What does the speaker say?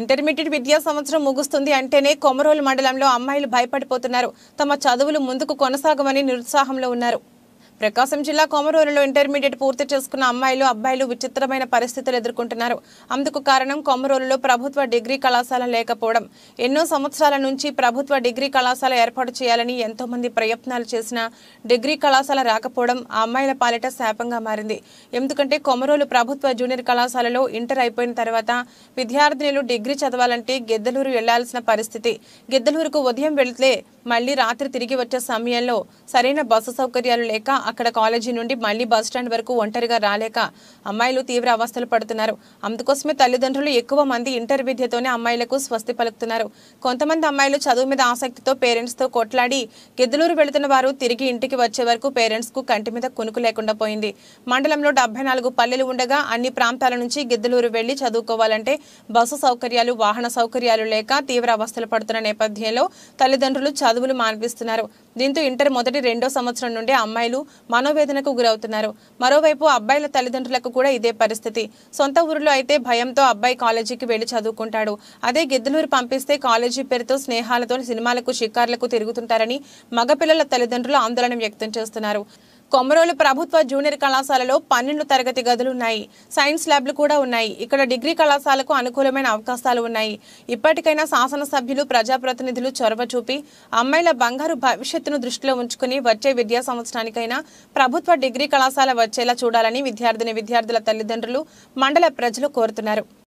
intermediate విద్యా సంవత్సరం ముగుస్తుంది అంటేనే కొమరోలు మండలంలో అమ్మాయిలు భయపడిపోతున్నారు తమ చదువులు ముందుకు కొనసాగమని నిరుత్సాహంలో ఉన్నారు ప్రకాశం జిల్లా కొమరూరులో ఇంటర్మీడియట్ పూర్తి చేసుకున్న అమ్మాయిలు అబ్బాయిలు విచిత్రమైన పరిస్థితులు ఎదుర్కొంటున్నారు అందుకు కారణం కొమరూరులో ప్రభుత్వ డిగ్రీ కళాశాల లేకపోవడం ఎన్నో సంవత్సరాల నుంచి ప్రభుత్వ డిగ్రీ కళాశాల ఏర్పాటు చేయాలని ఎంతో మంది ప్రయత్నాలు చేసినా డిగ్రీ కళాశాల రాకపోవడం ఆ అమ్మాయిల పాలిట శాపంగా మారింది ఎందుకంటే కొమరూలు ప్రభుత్వ జూనియర్ కళాశాలలో ఇంటర్ అయిపోయిన తర్వాత విద్యార్థినులు డిగ్రీ చదవాలంటే గిద్దలూరు వెళ్లాల్సిన పరిస్థితి గిద్దలూరుకు ఉదయం వెళితే మళ్లీ రాత్రి తిరిగి వచ్చే సమయంలో సరైన బస్సు సౌకర్యాలు లేక అక్కడ కాలేజీ నుండి మళ్లీ బస్టాండ్ వరకు ఒంటరిగా రాలేక అమ్మాయిలు తీవ్ర అవస్థలు పడుతున్నారు అందుకోసమే తల్లిదండ్రులు ఎక్కువ మంది ఇంటర్ విద్యతోనే అమ్మాయిలకు స్వస్తి పలుకుతున్నారు కొంతమంది అమ్మాయిలు చదువు మీద ఆసక్తితో పేరెంట్స్తో కొట్లాడి గిద్దలూరు వెళుతున్న వారు తిరిగి ఇంటికి వచ్చే వరకు పేరెంట్స్కు కంటి మీద కునుకు లేకుండా పోయింది మండలంలో డెబ్బై నాలుగు పల్లెలు ఉండగా అన్ని ప్రాంతాల నుంచి గిద్దలూరు వెళ్లి చదువుకోవాలంటే బస్సు సౌకర్యాలు వాహన సౌకర్యాలు లేక తీవ్ర అవస్థలు పడుతున్న నేపథ్యంలో తల్లిదండ్రులు చదువులు మాన్పిస్తున్నారు దీంతో ఇంటర్ మొదటి రెండో సంవత్సరం నుండి అమ్మాయిలు మనోవేదనకు గురవుతున్నారు మరోవైపు అబ్బాయిల తల్లిదండ్రులకు కూడా ఇదే పరిస్థితి సొంత ఊరిలో అయితే భయంతో అబ్బాయి కాలేజీకి వెళ్లి చదువుకుంటాడు అదే గిద్దలూరు పంపిస్తే కాలేజీ పేరుతో స్నేహాలతో సినిమాలకు షికార్లకు తిరుగుతుంటారని మగపిల్లల తల్లిదండ్రులు ఆందోళన వ్యక్తం చేస్తున్నారు కొమరోలు ప్రభుత్వ జూనియర్ కళాశాలలో పన్నెండు తరగతి గదులు ఉన్నాయి సైన్స్ ల్యాబ్లు కూడా ఉన్నాయి ఇక్కడ డిగ్రీ కళాశాలకు అనుకూలమైన అవకాశాలు ఉన్నాయి ఇప్పటికైనా శాసనసభ్యులు ప్రజాప్రతినిధులు చొరవ చూపి అమ్మాయిల బంగారు భవిష్యత్తును దృష్టిలో ఉంచుకుని వచ్చే విద్యా సంవత్సరానికైనా ప్రభుత్వ డిగ్రీ కళాశాల వచ్చేలా చూడాలని విద్యార్థిని విద్యార్థుల తల్లిదండ్రులు మండల ప్రజలు కోరుతున్నారు